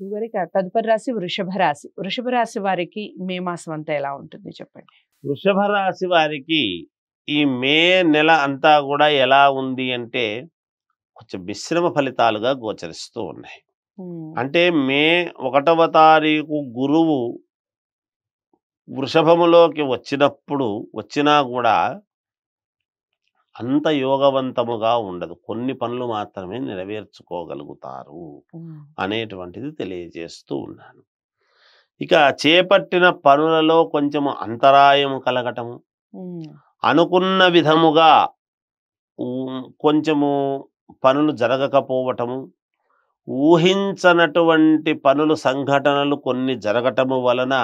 గురుగారి తదుపరి రాశి వృషభ రాశి వృషభ రాశి వారికి మే మాసం అంతా ఎలా ఉంటుంది చెప్పండి వృషభ రాశి వారికి ఈ మే నెల అంతా కూడా ఎలా ఉంది అంటే కొంచెం మిశ్రమ ఫలితాలుగా గోచరిస్తూ ఉన్నాయి అంటే మే ఒకటవ తారీఖు గురువు వృషభములోకి వచ్చినప్పుడు వచ్చినా కూడా అంత యోగవంతముగా ఉండదు కొన్ని పనులు మాత్రమే నెరవేర్చుకోగలుగుతారు అనేటువంటిది తెలియజేస్తూ ఉన్నాను ఇక చేపట్టిన పనులలో కొంచెం అంతరాయం కలగటము అనుకున్న విధముగా కొంచెము పనులు జరగకపోవటము ఊహించనటువంటి పనులు సంఘటనలు కొన్ని జరగటము వలన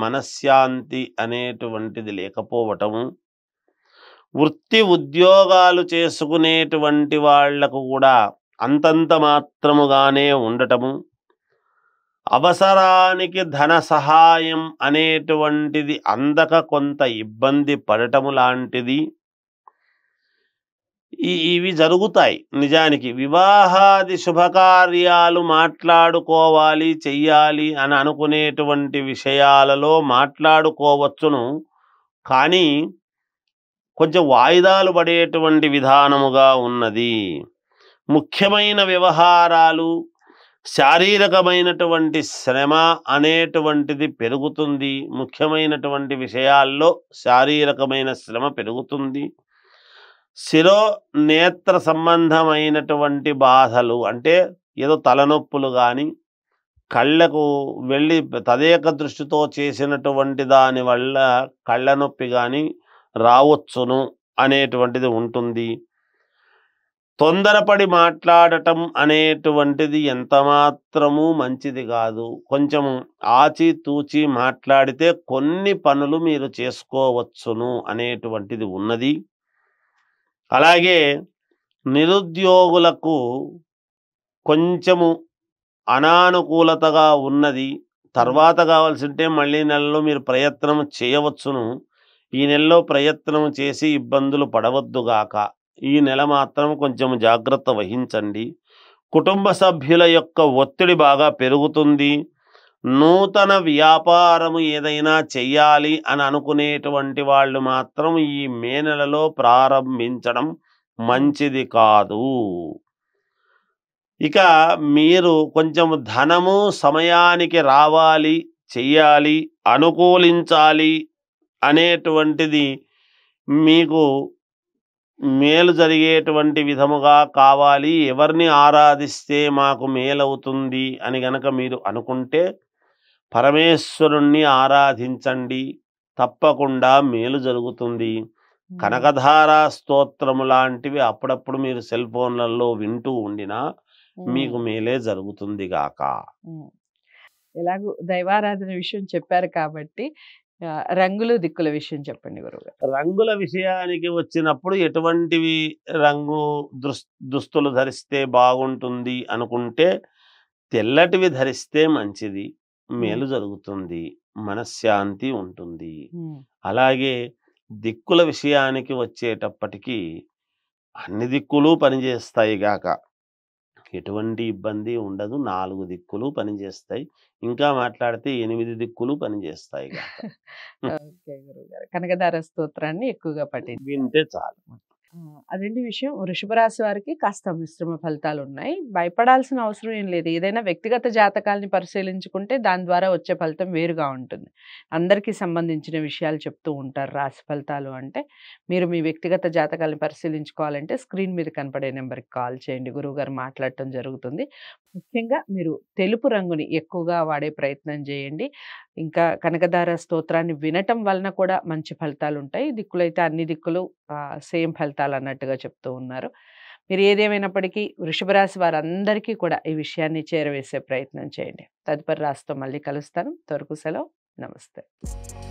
మనశ్శాంతి అనేటువంటిది లేకపోవటము వృత్తి ఉద్యోగాలు చేసుకునేటువంటి వాళ్లకు కూడా అంతంత మాత్రముగానే ఉండటము అవసరానికి ధన సహాయం అనేటువంటిది అందక కొంత ఇబ్బంది పడటము లాంటిది ఇవి జరుగుతాయి నిజానికి వివాహాది శుభకార్యాలు మాట్లాడుకోవాలి చెయ్యాలి అని అనుకునేటువంటి విషయాలలో మాట్లాడుకోవచ్చును కానీ కొంచెం వాయిదాలు పడేటువంటి విధానముగా ఉన్నది ముఖ్యమైన వ్యవహారాలు శారీరకమైనటువంటి శ్రమ అనేటువంటిది పెరుగుతుంది ముఖ్యమైనటువంటి విషయాల్లో శారీరకమైన శ్రమ పెరుగుతుంది శిరో నేత్ర సంబంధమైనటువంటి బాధలు అంటే ఏదో తలనొప్పులు కానీ కళ్ళకు వెళ్ళి తదేక దృష్టితో చేసినటువంటి దానివల్ల కళ్ళ నొప్పి కానీ రావచ్చును అనేటువంటిది ఉంటుంది తొందరపడి మాట్లాడటం అనేటువంటిది ఎంత మాత్రము మంచిది కాదు కొంచెం ఆచితూచి మాట్లాడితే కొన్ని పనులు మీరు చేసుకోవచ్చును అనేటువంటిది ఉన్నది అలాగే నిరుద్యోగులకు కొంచెము అనానుకూలతగా ఉన్నది తర్వాత కావాల్సింటే మళ్ళీ నెలలో మీరు ప్రయత్నం చేయవచ్చును ఈ నెలలో ప్రయత్నం చేసి ఇబ్బందులు పడవద్దుగాక ఈ నెల మాత్రం కొంచెం జాగ్రత్త వహించండి కుటుంబ సభ్యుల యొక్క ఒత్తిడి బాగా పెరుగుతుంది నూతన వ్యాపారము ఏదైనా చెయ్యాలి అని అనుకునేటువంటి వాళ్ళు మాత్రం ఈ మే నెలలో ప్రారంభించడం మంచిది కాదు ఇక మీరు కొంచెం ధనము సమయానికి రావాలి చెయ్యాలి అనుకూలించాలి అనేటువంటిది మీకు మేలు జరిగేటువంటి విధముగా కావాలి ఎవరిని ఆరాధిస్తే మాకు మేలవుతుంది అని గనక మీరు అనుకుంటే పరమేశ్వరుణ్ణి ఆరాధించండి తప్పకుండా మేలు జరుగుతుంది కనకధార స్తోత్రము లాంటివి అప్పుడప్పుడు మీరు సెల్ ఫోన్లలో వింటూ ఉండినా మీకు మేలే జరుగుతుంది గాక ఎలాగూ దైవారాధన విషయం చెప్పారు కాబట్టి రంగులు దిక్కుల విషయం చెప్పండి గురువు రంగుల విషయానికి వచ్చినప్పుడు ఎటువంటివి రంగు దుస్తులు ధరిస్తే బాగుంటుంది అనుకుంటే తెల్లటివి ధరిస్తే మంచిది మేలు జరుగుతుంది మనశ్శాంతి ఉంటుంది అలాగే దిక్కుల విషయానికి వచ్చేటప్పటికీ అన్ని దిక్కులు పనిచేస్తాయి ఎటువంటి ఇబ్బంది ఉండదు నాలుగు దిక్కులు పనిచేస్తాయి ఇంకా మాట్లాడితే ఎనిమిది దిక్కులు పనిచేస్తాయి కనకదార స్తోత్రాన్ని ఎక్కువగా పట్టి వింటే చాలు అదేంటి విషయం వృషభ రాశి వారికి కాస్త మిశ్రమ ఫలితాలు ఉన్నాయి భయపడాల్సిన అవసరం ఏం లేదు ఏదైనా వ్యక్తిగత జాతకాలని పరిశీలించుకుంటే దాని ద్వారా వచ్చే ఫలితం వేరుగా ఉంటుంది అందరికీ సంబంధించిన విషయాలు చెప్తూ ఉంటారు రాశి ఫలితాలు అంటే మీరు మీ వ్యక్తిగత జాతకాలను పరిశీలించుకోవాలంటే స్క్రీన్ మీద కనపడే నెంబర్కి కాల్ చేయండి గురువుగారు మాట్లాడటం జరుగుతుంది ముఖ్యంగా మీరు తెలుపు రంగుని ఎక్కువగా వాడే ప్రయత్నం చేయండి ఇంకా కనకదార స్తోత్రాన్ని వినటం వలన కూడా మంచి ఫలితాలు ఉంటాయి దిక్కులైతే అన్ని దిక్కులు సేమ్ ఫలితాలు అన్నట్టుగా చెప్తూ ఉన్నారు మీరు ఏదేమైనప్పటికీ వృషభ రాశి వారందరికీ కూడా ఈ విషయాన్ని చేరవేసే ప్రయత్నం చేయండి తదుపరి రాశితో మళ్ళీ కలుస్తాను త్వరకు సెలవు నమస్తే